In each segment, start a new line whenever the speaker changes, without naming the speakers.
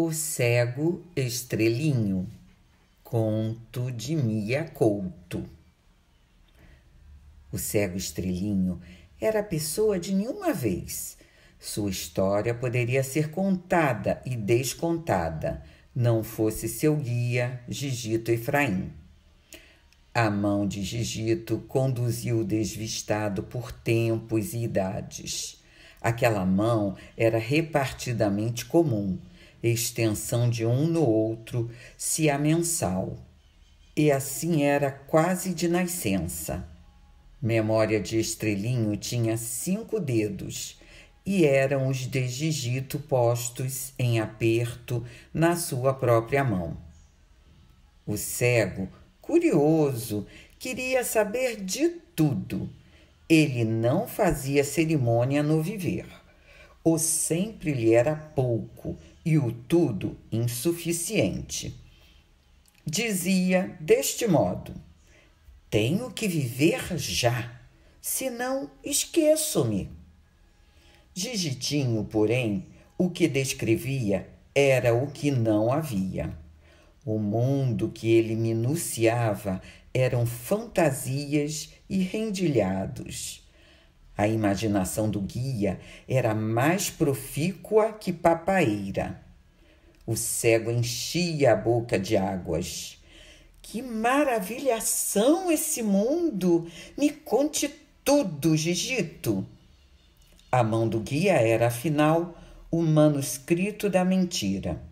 O Cego Estrelinho, conto de Mia Couto. O Cego Estrelinho era pessoa de nenhuma vez. Sua história poderia ser contada e descontada, não fosse seu guia, Gigito Efraim. A mão de Gigito conduziu o desvistado por tempos e idades. Aquela mão era repartidamente comum extensão de um no outro, se a mensal. E assim era quase de nascença. Memória de Estrelinho tinha cinco dedos e eram os de Gigito postos em aperto na sua própria mão. O cego, curioso, queria saber de tudo. Ele não fazia cerimônia no viver, ou sempre lhe era pouco e o tudo insuficiente. Dizia deste modo: Tenho que viver já, senão esqueço-me. Gigitinho, porém, o que descrevia era o que não havia. O mundo que ele minuciava eram fantasias e rendilhados. A imaginação do guia era mais profícua que papaeira. O cego enchia a boca de águas. Que maravilhação esse mundo! Me conte tudo, Gigito! A mão do guia era, afinal, o manuscrito da mentira.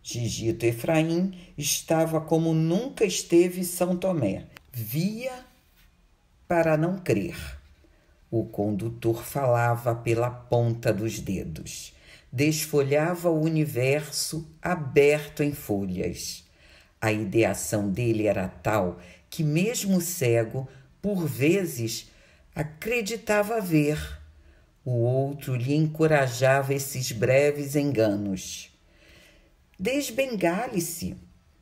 Gigito Efraim estava como nunca esteve São Tomé. Via para não crer. O condutor falava pela ponta dos dedos, desfolhava o universo aberto em folhas. A ideação dele era tal que, mesmo cego, por vezes acreditava ver. O outro lhe encorajava esses breves enganos. Desbengale-se.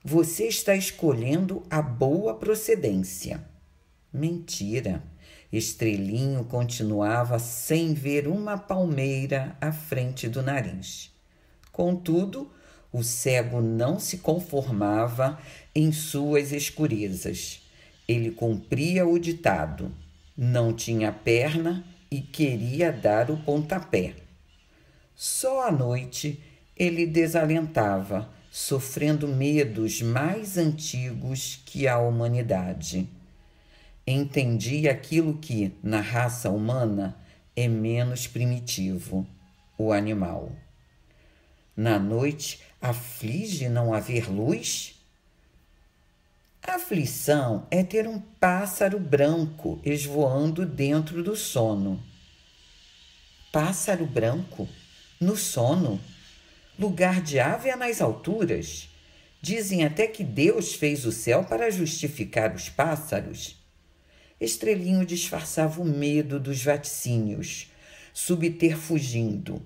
Você está escolhendo a boa procedência. Mentira. Estrelinho continuava sem ver uma palmeira à frente do nariz. Contudo, o cego não se conformava em suas escurezas. Ele cumpria o ditado: não tinha perna e queria dar o pontapé. Só à noite ele desalentava, sofrendo medos mais antigos que a humanidade entendi aquilo que, na raça humana, é menos primitivo, o animal. Na noite aflige não haver luz? Aflição é ter um pássaro branco esvoando dentro do sono. Pássaro branco? No sono? Lugar de ave é nas alturas? Dizem até que Deus fez o céu para justificar os pássaros. Estrelinho disfarçava o medo dos vaticínios, subterfugindo.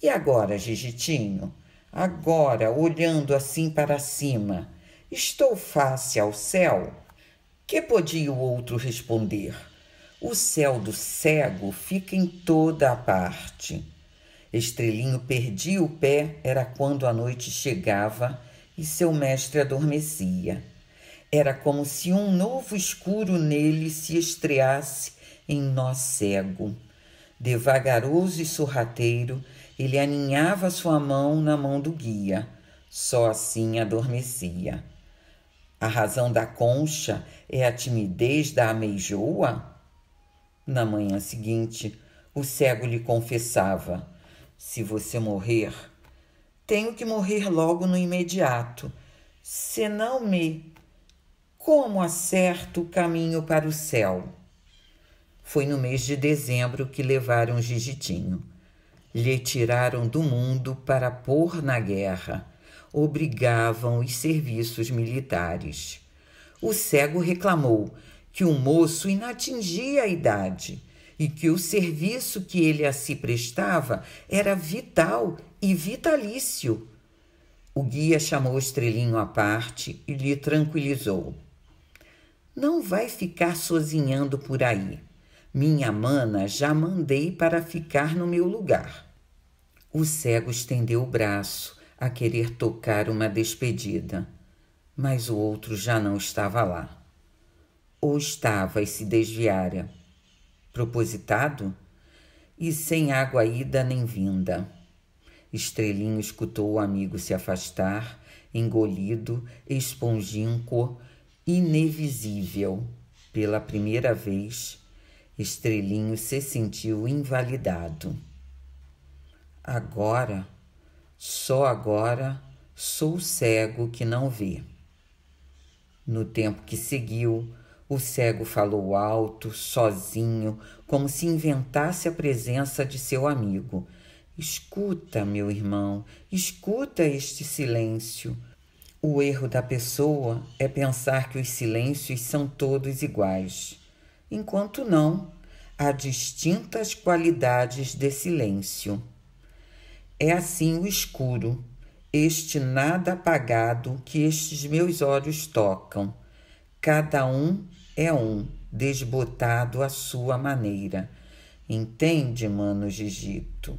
E agora, Gigitinho? Agora, olhando assim para cima, estou face ao céu? Que podia o outro responder? O céu do cego fica em toda a parte. Estrelinho perdia o pé, era quando a noite chegava e seu mestre adormecia. Era como se um novo escuro nele se estreasse em nós cego. Devagaroso e sorrateiro, ele aninhava sua mão na mão do guia. Só assim adormecia. A razão da concha é a timidez da ameijoa? Na manhã seguinte, o cego lhe confessava: Se você morrer, tenho que morrer logo no imediato, senão me como acerto o caminho para o céu? Foi no mês de dezembro que levaram Gigitinho. Lhe tiraram do mundo para pôr na guerra. Obrigavam os serviços militares. O cego reclamou que o moço inatingia a idade e que o serviço que ele a si prestava era vital e vitalício. O guia chamou o Estrelinho à parte e lhe tranquilizou. Não vai ficar sozinhando por aí. Minha mana já mandei para ficar no meu lugar. O cego estendeu o braço a querer tocar uma despedida, mas o outro já não estava lá. Ou estava e se desviara. Propositado? E sem água ida nem vinda. Estrelinho escutou o amigo se afastar, engolido, espongínquo, inevisível. Pela primeira vez, Estrelinho se sentiu invalidado. Agora, só agora, sou cego que não vê. No tempo que seguiu, o cego falou alto, sozinho, como se inventasse a presença de seu amigo. Escuta, meu irmão, escuta este silêncio. O erro da pessoa é pensar que os silêncios são todos iguais, enquanto não, há distintas qualidades de silêncio. É assim o escuro, este nada apagado que estes meus olhos tocam. Cada um é um, desbotado à sua maneira. Entende, mano Egito?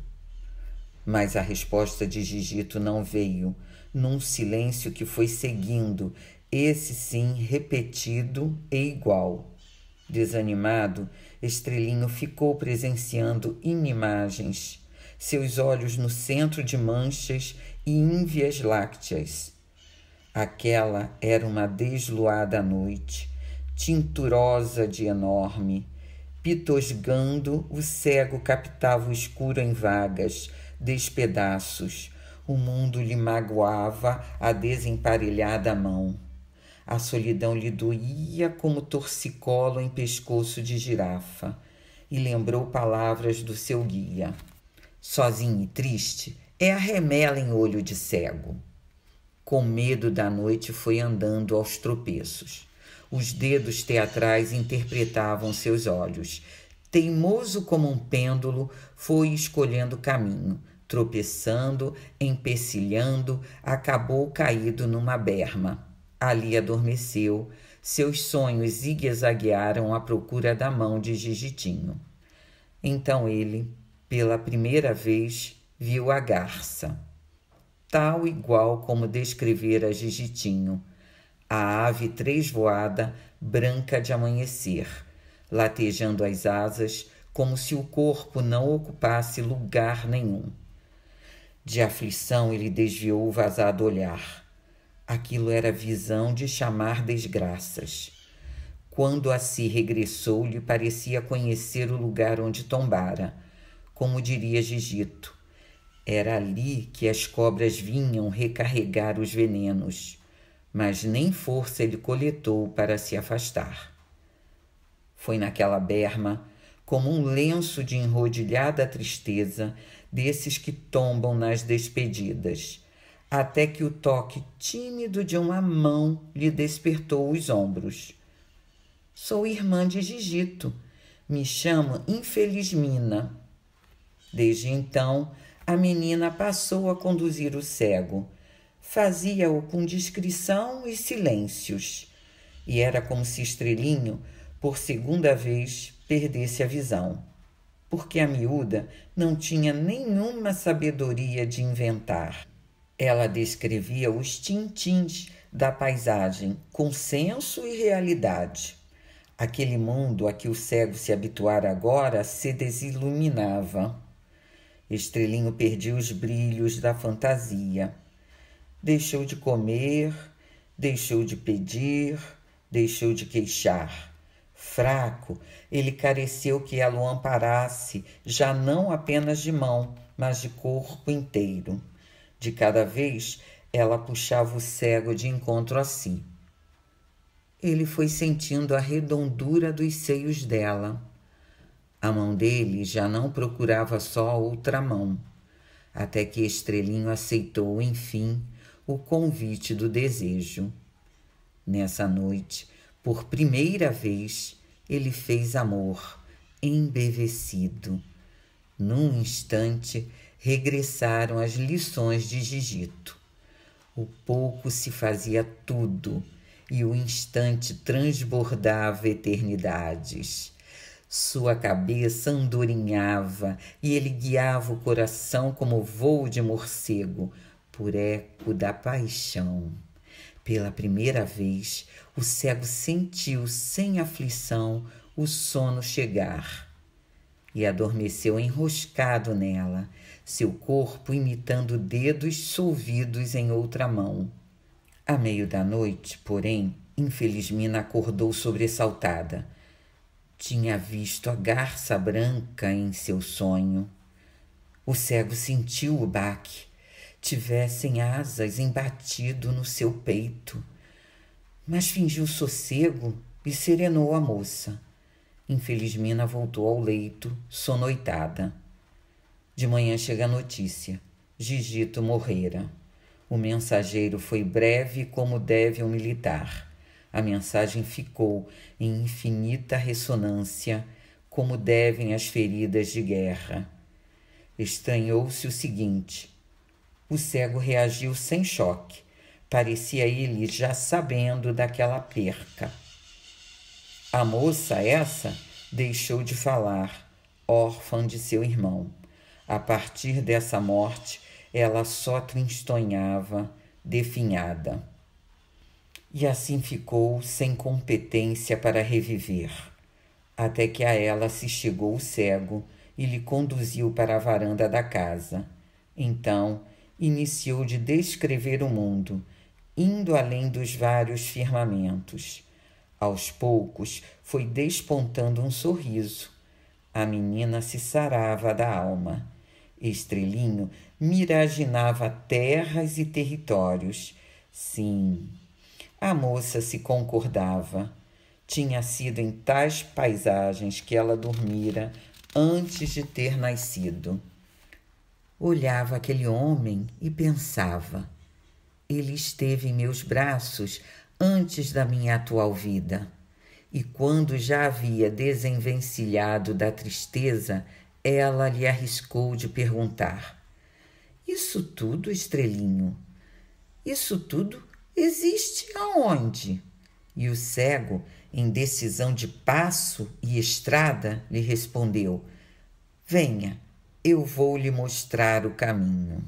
Mas a resposta de Gigito não veio, num silêncio que foi seguindo, esse sim repetido e é igual. Desanimado, Estrelinho ficou presenciando inimagens, seus olhos no centro de manchas e ínvias lácteas. Aquela era uma desluada noite, tinturosa de enorme, pitosgando, o cego captava o escuro em vagas, despedaços. O mundo lhe magoava a desemparelhada mão. A solidão lhe doía como torcicolo em pescoço de girafa. E lembrou palavras do seu guia. Sozinho e triste, é a remela em olho de cego. Com medo da noite, foi andando aos tropeços. Os dedos teatrais interpretavam seus olhos. Teimoso como um pêndulo, foi escolhendo caminho, Tropeçando, empecilhando, acabou caído numa berma. Ali adormeceu, seus sonhos ziguezaguearam à procura da mão de Gigitinho. Então ele, pela primeira vez, viu a garça. Tal igual como descrevera Gigitinho, a ave três-voada, branca de amanhecer, latejando as asas como se o corpo não ocupasse lugar nenhum. De aflição ele desviou o vazado olhar. Aquilo era visão de chamar desgraças. Quando a si regressou, lhe parecia conhecer o lugar onde tombara. Como diria Gigito, era ali que as cobras vinham recarregar os venenos, mas nem força ele coletou para se afastar. Foi naquela berma, como um lenço de enrodilhada tristeza, desses que tombam nas despedidas, até que o toque tímido de uma mão lhe despertou os ombros. Sou irmã de Gigito. Me chamo Infelizmina. Desde então, a menina passou a conduzir o cego. Fazia-o com discrição e silêncios. E era como se Estrelinho, por segunda vez, perdesse a visão porque a miúda não tinha nenhuma sabedoria de inventar. Ela descrevia os tintins da paisagem com senso e realidade. Aquele mundo a que o cego se habituara agora se desiluminava. Estrelinho perdia os brilhos da fantasia. Deixou de comer, deixou de pedir, deixou de queixar fraco, ele careceu que ela o amparasse, já não apenas de mão, mas de corpo inteiro. De cada vez, ela puxava o cego de encontro a si. Ele foi sentindo a redondura dos seios dela. A mão dele já não procurava só outra mão, até que Estrelinho aceitou, enfim, o convite do desejo. Nessa noite, por primeira vez, ele fez amor, embevecido. Num instante, regressaram as lições de Gigito. O pouco se fazia tudo e o instante transbordava eternidades. Sua cabeça andorinhava e ele guiava o coração como voo de morcego, por eco da paixão. Pela primeira vez, o cego sentiu sem aflição o sono chegar e adormeceu enroscado nela, seu corpo imitando dedos solvidos em outra mão. A meio da noite, porém, Infelizmina acordou sobressaltada. Tinha visto a garça branca em seu sonho. O cego sentiu o baque tivessem asas embatido no seu peito. Mas fingiu sossego e serenou a moça. Infelizmina voltou ao leito, sonoitada. De manhã chega a notícia. Gigito morrera. O mensageiro foi breve como deve um militar. A mensagem ficou em infinita ressonância, como devem as feridas de guerra. Estranhou-se o seguinte: o cego reagiu sem choque. Parecia ele já sabendo daquela perca. A moça, essa, deixou de falar, órfã de seu irmão. A partir dessa morte, ela só tristonhava, definhada. E assim ficou sem competência para reviver, até que a ela se chegou o cego e lhe conduziu para a varanda da casa. Então, iniciou de descrever o mundo, indo além dos vários firmamentos. Aos poucos foi despontando um sorriso. A menina se sarava da alma. Estrelinho miraginava terras e territórios. Sim, a moça se concordava. Tinha sido em tais paisagens que ela dormira antes de ter nascido. Olhava aquele homem e pensava: ele esteve em meus braços antes da minha atual vida. E quando já havia desenvencilhado da tristeza, ela lhe arriscou de perguntar: Isso tudo, estrelinho? Isso tudo existe aonde? E o cego, em decisão de passo e estrada, lhe respondeu: Venha, eu vou lhe mostrar o caminho.